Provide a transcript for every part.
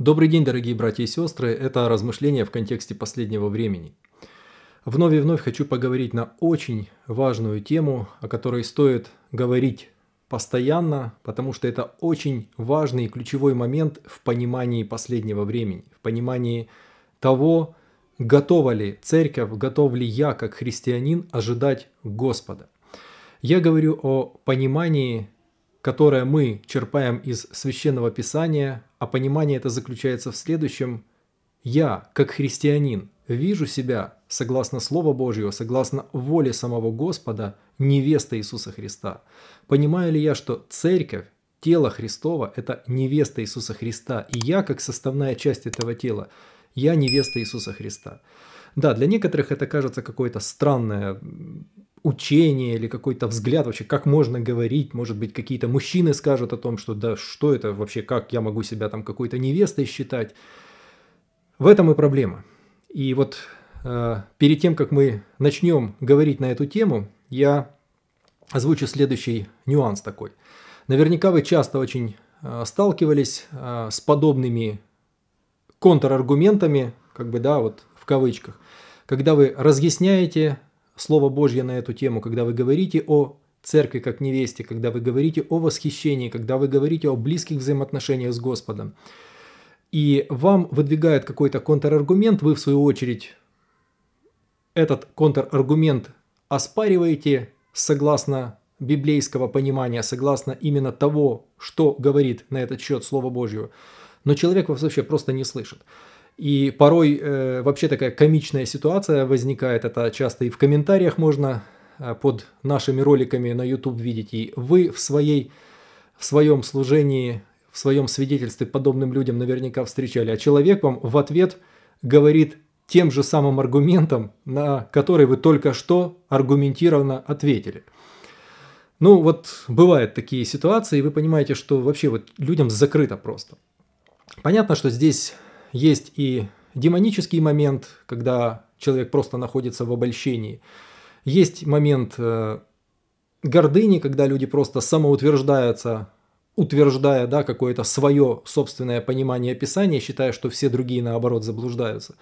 Добрый день, дорогие братья и сестры. Это размышления в контексте последнего времени. Вновь и вновь хочу поговорить на очень важную тему, о которой стоит говорить постоянно, потому что это очень важный и ключевой момент в понимании последнего времени, в понимании того, готова ли церковь, готов ли я как христианин ожидать Господа. Я говорю о понимании которое мы черпаем из Священного Писания, а понимание это заключается в следующем. Я, как христианин, вижу себя, согласно Слову Божьему, согласно воле самого Господа, невеста Иисуса Христа. Понимаю ли я, что церковь, тело Христова – это невеста Иисуса Христа, и я, как составная часть этого тела, я невеста Иисуса Христа. Да, для некоторых это кажется какое-то странное учение или какой-то взгляд вообще, как можно говорить, может быть, какие-то мужчины скажут о том, что да, что это вообще, как я могу себя там какой-то невестой считать. В этом и проблема. И вот э, перед тем, как мы начнем говорить на эту тему, я озвучу следующий нюанс такой. Наверняка вы часто очень э, сталкивались э, с подобными контраргументами, как бы, да, вот в кавычках, когда вы разъясняете Слово Божье на эту тему, когда вы говорите о церкви как невесте, когда вы говорите о восхищении, когда вы говорите о близких взаимоотношениях с Господом, и вам выдвигают какой-то контраргумент, вы в свою очередь этот контраргумент оспариваете согласно библейского понимания, согласно именно того, что говорит на этот счет Слово Божье, но человек вас вообще просто не слышит. И порой э, вообще такая комичная ситуация возникает. Это часто и в комментариях можно э, под нашими роликами на YouTube видеть. И вы в, своей, в своем служении, в своем свидетельстве подобным людям наверняка встречали. А человек вам в ответ говорит тем же самым аргументом, на который вы только что аргументированно ответили. Ну вот бывают такие ситуации, и вы понимаете, что вообще вот людям закрыто просто. Понятно, что здесь есть и демонический момент, когда человек просто находится в обольщении. Есть момент э, гордыни, когда люди просто самоутверждаются, утверждая да, какое-то свое собственное понимание Писания, считая, что все другие наоборот заблуждаются.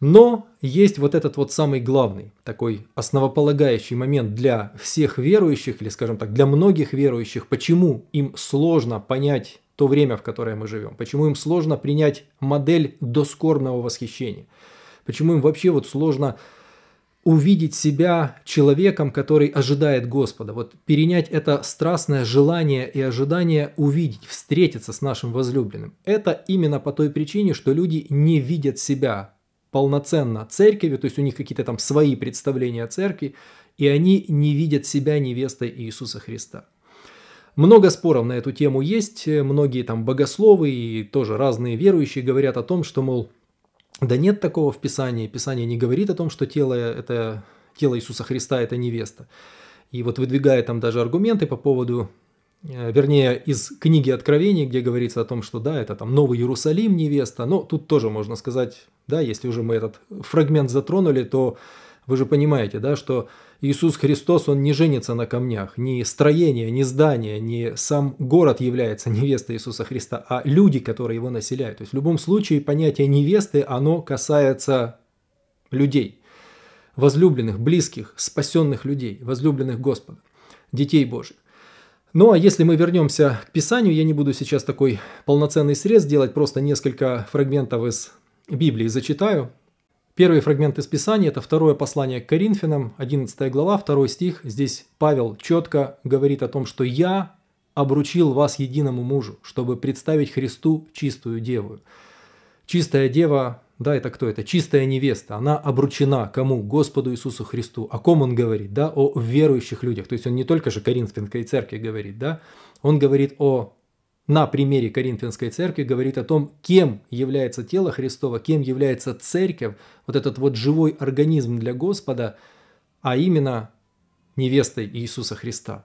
Но есть вот этот вот самый главный, такой основополагающий момент для всех верующих, или, скажем так, для многих верующих, почему им сложно понять то время, в которое мы живем, почему им сложно принять модель доскорбного восхищения, почему им вообще вот сложно увидеть себя человеком, который ожидает Господа. Вот перенять это страстное желание и ожидание увидеть, встретиться с нашим возлюбленным. Это именно по той причине, что люди не видят себя полноценно церковью, то есть у них какие-то там свои представления о церкви, и они не видят себя невестой Иисуса Христа. Много споров на эту тему есть, многие там богословы и тоже разные верующие говорят о том, что, мол, да нет такого в Писании, Писание не говорит о том, что тело, это, тело Иисуса Христа – это невеста. И вот выдвигая там даже аргументы по поводу, э, вернее, из книги Откровений, где говорится о том, что да, это там Новый Иерусалим невеста, но тут тоже можно сказать, да, если уже мы этот фрагмент затронули, то вы же понимаете, да, что Иисус Христос, он не женится на камнях, ни строение, ни здание, ни сам город является невестой Иисуса Христа, а люди, которые его населяют. То есть в любом случае понятие невесты, оно касается людей, возлюбленных, близких, спасенных людей, возлюбленных Господа, детей Божьих. Ну а если мы вернемся к Писанию, я не буду сейчас такой полноценный срез делать, просто несколько фрагментов из Библии зачитаю, Первый фрагмент из Писания – это второе послание к Коринфянам, 11 глава, 2 стих. Здесь Павел четко говорит о том, что «я обручил вас единому мужу, чтобы представить Христу чистую деву». Чистая дева, да, это кто это? Чистая невеста, она обручена кому? Господу Иисусу Христу. О ком он говорит, да? О верующих людях. То есть он не только же Коринфянской церкви говорит, да? Он говорит о на примере Коринфянской церкви говорит о том, кем является тело Христова, кем является церковь, вот этот вот живой организм для Господа, а именно невестой Иисуса Христа.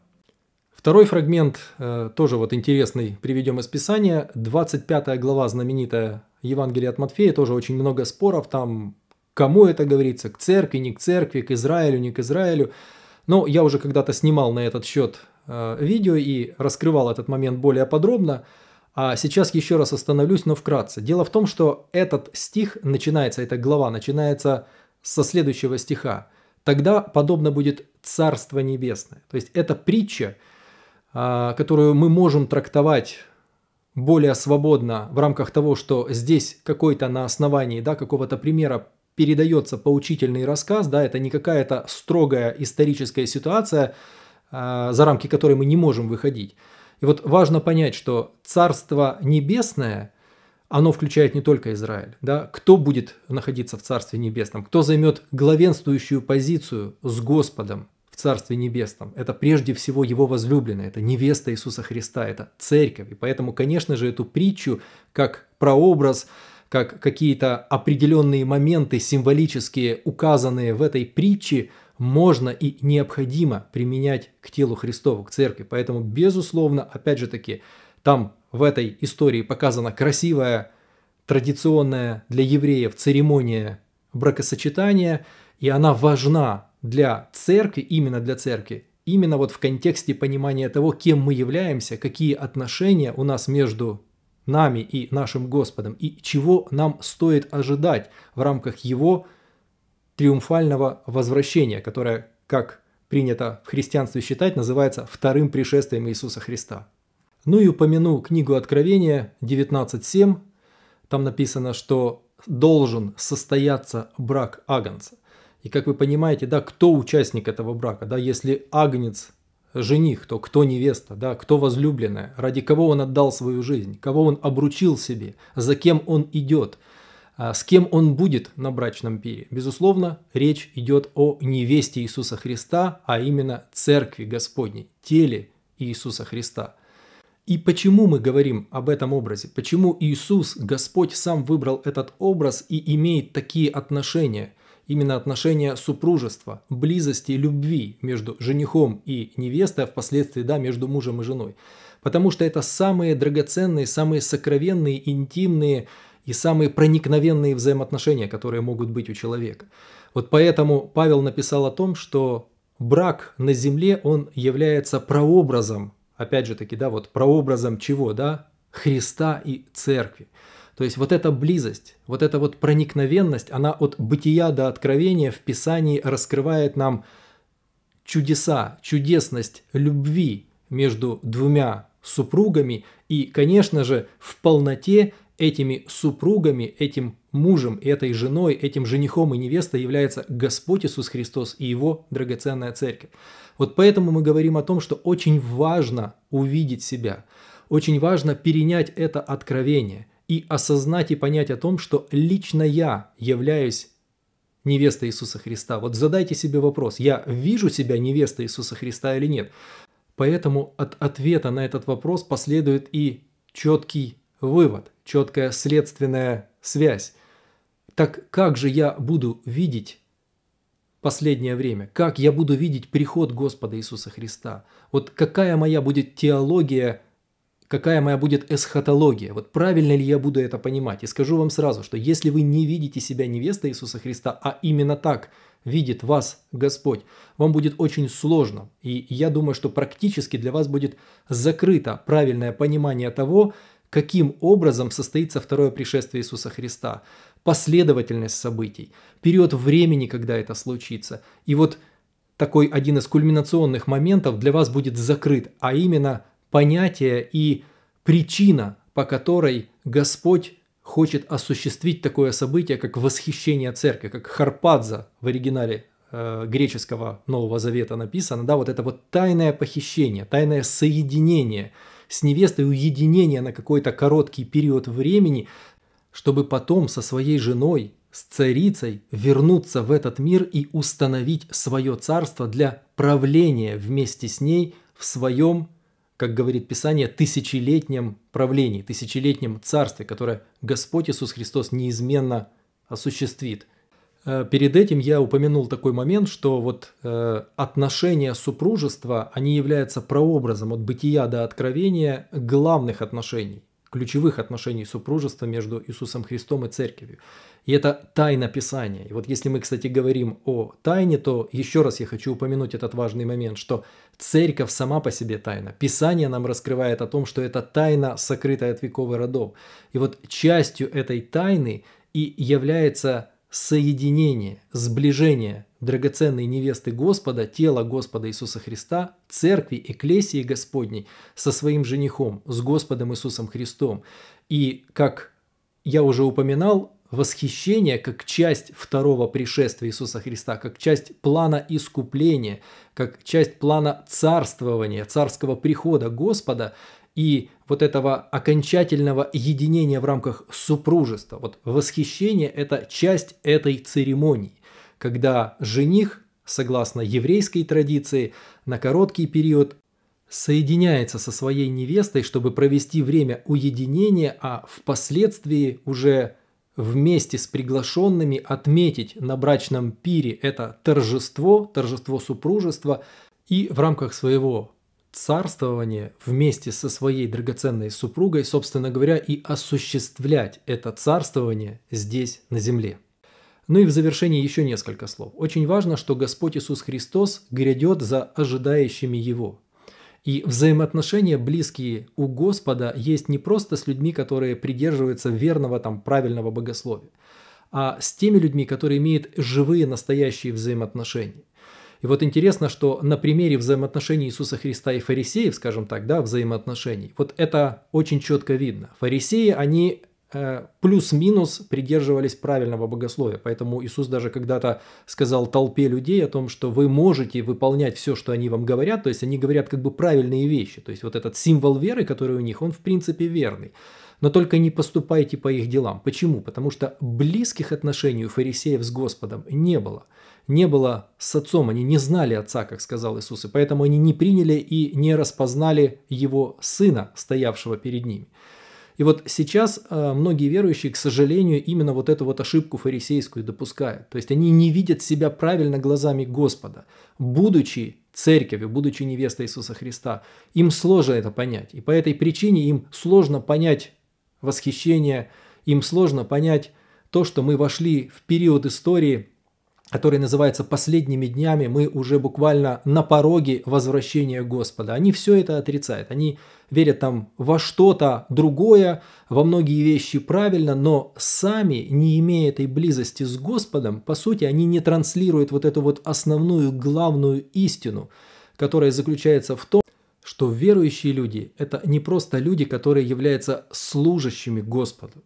Второй фрагмент, э, тоже вот интересный, приведем из Писания. 25 глава, знаменитая Евангелие от Матфея, тоже очень много споров там, кому это говорится, к церкви, не к церкви, к Израилю, не к Израилю. Но я уже когда-то снимал на этот счет Э, видео и раскрывал этот момент более подробно. А сейчас еще раз остановлюсь, но вкратце. Дело в том, что этот стих начинается, эта глава начинается со следующего стиха. Тогда подобно будет Царство Небесное. То есть это притча, э, которую мы можем трактовать более свободно в рамках того, что здесь какой-то на основании да, какого-то примера передается поучительный рассказ, да, это не какая-то строгая историческая ситуация, а, за рамки которой мы не можем выходить. И вот важно понять, что Царство Небесное, оно включает не только Израиль. Да? Кто будет находиться в Царстве Небесном? Кто займет главенствующую позицию с Господом в Царстве Небесном? Это прежде всего его возлюбленная, это невеста Иисуса Христа, это церковь. И поэтому, конечно же, эту притчу как прообраз, как какие-то определенные моменты символические, указанные в этой притче – можно и необходимо применять к телу Христову, к церкви. Поэтому, безусловно, опять же таки, там в этой истории показана красивая, традиционная для евреев церемония бракосочетания, и она важна для церкви, именно для церкви, именно вот в контексте понимания того, кем мы являемся, какие отношения у нас между нами и нашим Господом, и чего нам стоит ожидать в рамках Его триумфального возвращения, которое, как принято в христианстве считать, называется вторым пришествием Иисуса Христа. Ну и упомяну книгу Откровения 19.7. Там написано, что должен состояться брак Агнца. И как вы понимаете, да, кто участник этого брака, да, если Агнец жених, то кто невеста, да, кто возлюбленная, ради кого он отдал свою жизнь, кого он обручил себе, за кем он идет – а, с кем он будет на брачном пире. Безусловно, речь идет о невесте Иисуса Христа, а именно Церкви Господней, теле Иисуса Христа. И почему мы говорим об этом образе? Почему Иисус, Господь сам выбрал этот образ и имеет такие отношения? Именно отношения супружества, близости, любви между женихом и невестой, а впоследствии, да, между мужем и женой. Потому что это самые драгоценные, самые сокровенные, интимные, и самые проникновенные взаимоотношения, которые могут быть у человека. Вот поэтому Павел написал о том, что брак на земле, он является прообразом, опять же таки, да, вот прообразом чего, да, Христа и Церкви. То есть вот эта близость, вот эта вот проникновенность, она от бытия до откровения в Писании раскрывает нам чудеса, чудесность любви между двумя супругами и, конечно же, в полноте этими супругами, этим мужем, этой женой, этим женихом и невестой является Господь Иисус Христос и Его драгоценная церковь. Вот поэтому мы говорим о том, что очень важно увидеть себя, очень важно перенять это откровение и осознать и понять о том, что лично я являюсь невеста Иисуса Христа. Вот задайте себе вопрос, я вижу себя невестой Иисуса Христа или нет? Поэтому от ответа на этот вопрос последует и четкий вывод – четкая следственная связь. Так как же я буду видеть последнее время? Как я буду видеть приход Господа Иисуса Христа? Вот какая моя будет теология, какая моя будет эсхатология? Вот правильно ли я буду это понимать? И скажу вам сразу, что если вы не видите себя невестой Иисуса Христа, а именно так видит вас Господь, вам будет очень сложно. И я думаю, что практически для вас будет закрыто правильное понимание того, каким образом состоится второе пришествие Иисуса Христа, последовательность событий, период времени, когда это случится. И вот такой один из кульминационных моментов для вас будет закрыт, а именно понятие и причина, по которой Господь хочет осуществить такое событие, как восхищение церкви, как Харпадза в оригинале э, греческого Нового Завета написано, да, вот это вот тайное похищение, тайное соединение – с невестой уединение на какой-то короткий период времени, чтобы потом со своей женой, с царицей вернуться в этот мир и установить свое царство для правления вместе с ней в своем, как говорит Писание, тысячелетнем правлении, тысячелетнем царстве, которое Господь Иисус Христос неизменно осуществит – Э, перед этим я упомянул такой момент, что вот э, отношения супружества, они являются прообразом от бытия до откровения главных отношений, ключевых отношений супружества между Иисусом Христом и Церковью. И это тайна Писания. И вот если мы, кстати, говорим о тайне, то еще раз я хочу упомянуть этот важный момент, что Церковь сама по себе тайна. Писание нам раскрывает о том, что это тайна, сокрытая от веков и родов. И вот частью этой тайны и является соединение, сближение драгоценной невесты Господа, тела Господа Иисуса Христа, церкви, эклесии Господней со своим женихом, с Господом Иисусом Христом. И, как я уже упоминал, восхищение как часть второго пришествия Иисуса Христа, как часть плана искупления, как часть плана царствования, царского прихода Господа – и вот этого окончательного единения в рамках супружества. Вот восхищение – это часть этой церемонии, когда жених, согласно еврейской традиции, на короткий период соединяется со своей невестой, чтобы провести время уединения, а впоследствии уже вместе с приглашенными отметить на брачном пире это торжество, торжество супружества, и в рамках своего царствование вместе со своей драгоценной супругой, собственно говоря, и осуществлять это царствование здесь, на земле. Ну и в завершении еще несколько слов. Очень важно, что Господь Иисус Христос грядет за ожидающими Его. И взаимоотношения близкие у Господа есть не просто с людьми, которые придерживаются верного, там, правильного богословия, а с теми людьми, которые имеют живые, настоящие взаимоотношения. И вот интересно, что на примере взаимоотношений Иисуса Христа и фарисеев, скажем так, да, взаимоотношений, вот это очень четко видно. Фарисеи, они э, плюс-минус придерживались правильного богословия. Поэтому Иисус даже когда-то сказал толпе людей о том, что вы можете выполнять все, что они вам говорят. То есть они говорят как бы правильные вещи. То есть вот этот символ веры, который у них, он в принципе верный но только не поступайте по их делам. Почему? Потому что близких отношений у фарисеев с Господом не было. Не было с отцом, они не знали отца, как сказал Иисус, и поэтому они не приняли и не распознали его сына, стоявшего перед ними. И вот сейчас э, многие верующие, к сожалению, именно вот эту вот ошибку фарисейскую допускают. То есть они не видят себя правильно глазами Господа, будучи церковью, будучи невестой Иисуса Христа. Им сложно это понять. И по этой причине им сложно понять Восхищение им сложно понять то, что мы вошли в период истории, который называется «последними днями», мы уже буквально на пороге возвращения Господа. Они все это отрицают. Они верят там во что-то другое, во многие вещи правильно, но сами, не имея этой близости с Господом, по сути, они не транслируют вот эту вот основную, главную истину, которая заключается в том, что верующие люди – это не просто люди, которые являются служащими Господу,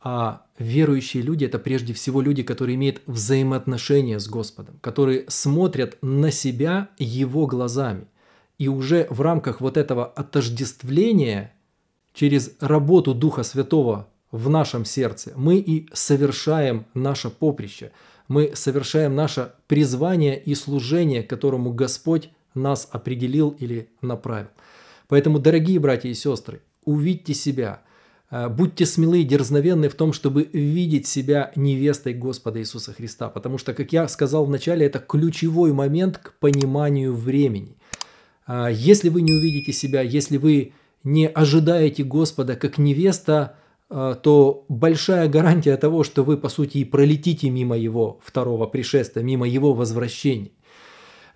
а верующие люди – это прежде всего люди, которые имеют взаимоотношения с Господом, которые смотрят на себя Его глазами. И уже в рамках вот этого отождествления через работу Духа Святого в нашем сердце мы и совершаем наше поприще, мы совершаем наше призвание и служение, которому Господь нас определил или направил. Поэтому, дорогие братья и сестры, увидьте себя, э, будьте смелы и дерзновенны в том, чтобы видеть себя невестой Господа Иисуса Христа, потому что, как я сказал вначале, это ключевой момент к пониманию времени. Э, если вы не увидите себя, если вы не ожидаете Господа как невеста, э, то большая гарантия того, что вы, по сути, и пролетите мимо Его второго пришествия, мимо Его возвращения.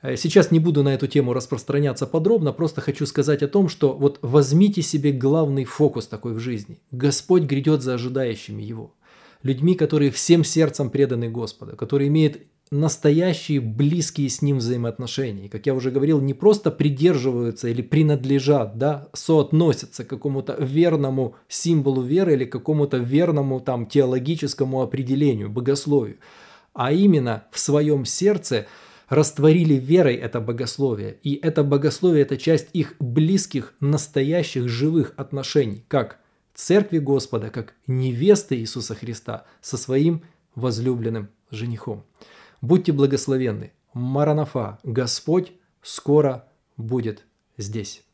Э, сейчас не буду на эту тему распространяться подробно, просто хочу сказать о том, что вот возьмите себе главный фокус такой в жизни. Господь грядет за ожидающими Его. Людьми, которые всем сердцем преданы Господу, которые имеют настоящие близкие с ним взаимоотношения. И, как я уже говорил, не просто придерживаются или принадлежат, да, соотносятся к какому-то верному символу веры или какому-то верному там теологическому определению, богословию, а именно в своем сердце – растворили верой это богословие. И это богословие – это часть их близких, настоящих, живых отношений, как церкви Господа, как невесты Иисуса Христа со своим возлюбленным женихом. Будьте благословенны. Маранафа, Господь скоро будет здесь.